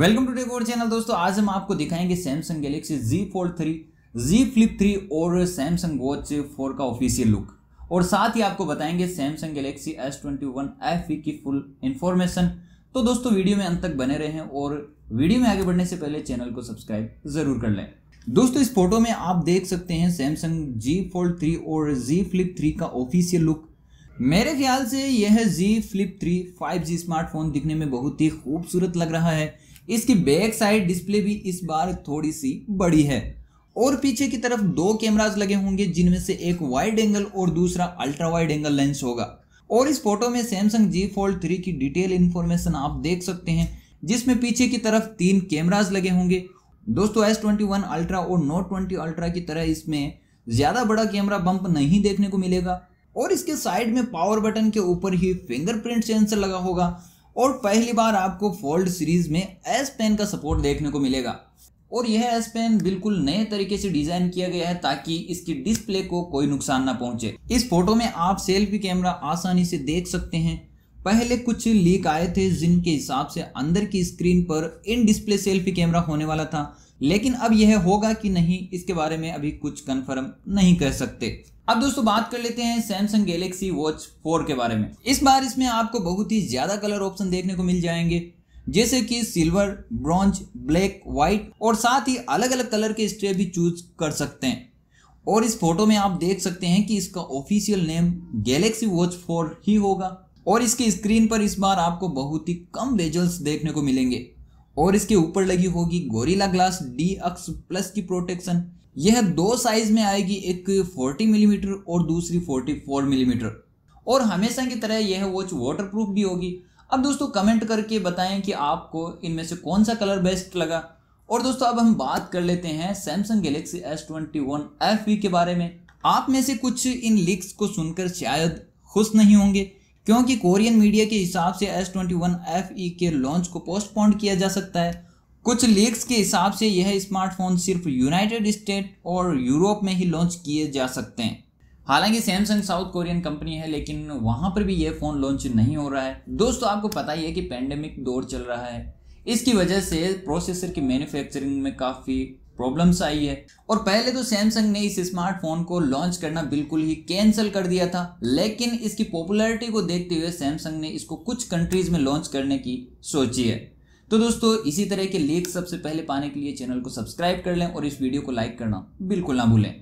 Welcome to take channel दोस्तों आज हम आपको दिखाएंगे Samsung Galaxy Z Fold 3, Z Flip 3 और सैमसंग वॉच 4 का ऑफिशियल लुक और साथ ही आपको बताएंगे सैमसंग गैलेक्सी S21 FE की फुल इंफॉर्मेशन तो दोस्तों वीडियो में अंत तक बने रहें और वीडियो में आगे बढ़ने से पहले चैनल को सब्सक्राइब जरूर कर लें दोस्तों इस फोटो में आप देख सकते हैं सैमसंग जी फोल्ड थ्री और जी फ्लिप थ्री का ऑफिशियल लुक मेरे ख्याल से यह Z Flip three five smartphone दिखने में बहुत ही खूबसूरत लग रहा है इसकी बैक साइड डिस्प्ले भी इस बार थोड़ी सी बड़ी है और पीछे की तरफ दो कैमराज लगे होंगे जिनमें से एक वाइड एंगल और दूसरा अल्ट्रा वाइड एंगल लेंस होगा और इस फोटो में सैमसंग जी फोल्ड थ्री की डिटेल इन्फॉर्मेशन आप देख सकते हैं जिसमें पीछे की तरफ तीन कैमराज लगे होंगे दोस्तों एस ट्वेंटी वन अल्ट्रा और नोट ट्वेंटी अल्ट्रा की तरह इसमें ज़्यादा बड़ा कैमरा बम्प नहीं देखने को मिलेगा और इसके साइड में पावर बटन के ऊपर ही फिंगरप्रिंट सेंसर लगा होगा और पहली बार आपको फोल्ड सीरीज में एस पेन का सपोर्ट देखने को मिलेगा और यह एस पेन बिल्कुल नए तरीके से डिजाइन किया गया है ताकि इसकी डिस्प्ले को कोई नुकसान ना पहुंचे इस फोटो में आप सेल्फी कैमरा आसानी से देख सकते हैं पहले कुछ लीक आए थे जिनके हिसाब से अंदर की स्क्रीन पर इन डिस्प्ले सेल्फी कैमरा होने वाला था लेकिन अब यह होगा कि नहीं इसके बारे में अभी कुछ कंफर्म नहीं कर सकते अब दोस्तों बात कर लेते हैं सैमसंग गैलेक्सी वॉच 4 के बारे में इस बार इसमें आपको बहुत ही ज्यादा कलर ऑप्शन देखने को मिल जाएंगे जैसे कि सिल्वर ब्रॉन्ज ब्लैक व्हाइट और साथ ही अलग अलग कलर के स्ट्रे भी चूज कर सकते हैं और इस फोटो में आप देख सकते हैं कि इसका official name Galaxy Watch four ही होगा और इसके स्क्रीन पर इस बार आपको बहुत ही कम बेजल्स देखने को मिलेंगे और इसके ऊपर लगी होगी गोरिला ग्लास डी अक्स प्लस की प्रोटेक्शन यह दो साइज में आएगी एक 40 मिलीमीटर mm और दूसरी 44 मिलीमीटर mm. और हमेशा की तरह यह वॉच वाटरप्रूफ भी होगी अब दोस्तों कमेंट करके बताएं कि आपको इनमें से कौन सा कलर बेस्ट लगा और दोस्तों अब हम बात कर लेते हैं सैमसंग गैलेक्सी एस ट्वेंटी के बारे में आप में से कुछ इन लिक्स को सुनकर शायद खुश नहीं होंगे क्योंकि कोरियन मीडिया के हिसाब से S twenty one F E के लॉन्च को पोस्टपोन्ड किया जा सकता है कुछ लीक्स के हिसाब से यह स्मार्टफोन सिर्फ यूनाइटेड स्टेट और यूरोप में ही लॉन्च किए जा सकते हैं हालांकि सैमसंग साउथ कोरियन कंपनी है लेकिन वहां पर भी यह फ़ोन लॉन्च नहीं हो रहा है दोस्तों आपको पता ही है कि पेंडेमिक दौर चल रहा है इसकी वजह से प्रोसेसर की मैन्युफैक्चरिंग में काफ़ी प्रॉब्लम्स आई है और पहले तो सैमसंग ने इस स्मार्टफोन को लॉन्च करना बिल्कुल ही कैंसिल कर दिया था लेकिन इसकी पॉपुलैरिटी को देखते हुए सैमसंग ने इसको कुछ कंट्रीज में लॉन्च करने की सोची है तो दोस्तों इसी तरह के लीक सबसे पहले पाने के लिए चैनल को सब्सक्राइब कर लें और इस वीडियो को लाइक करना बिल्कुल ना भूलें